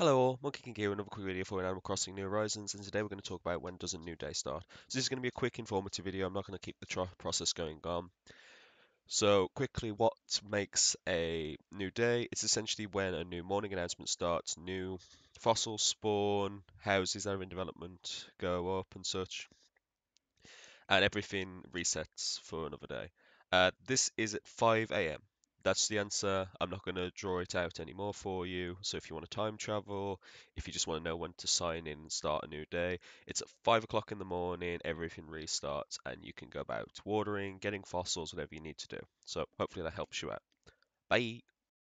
Hello all, Monkey King here with another quick video for Animal Crossing New Horizons and today we're going to talk about when does a new day start. So this is going to be a quick informative video, I'm not going to keep the process going on. So quickly, what makes a new day? It's essentially when a new morning announcement starts, new fossils spawn, houses that are in development go up and such, and everything resets for another day. Uh, this is at 5am, that's the answer. I'm not going to draw it out anymore for you. So if you want to time travel, if you just want to know when to sign in and start a new day, it's at five o'clock in the morning. Everything restarts, and you can go about watering, getting fossils, whatever you need to do. So hopefully that helps you out. Bye.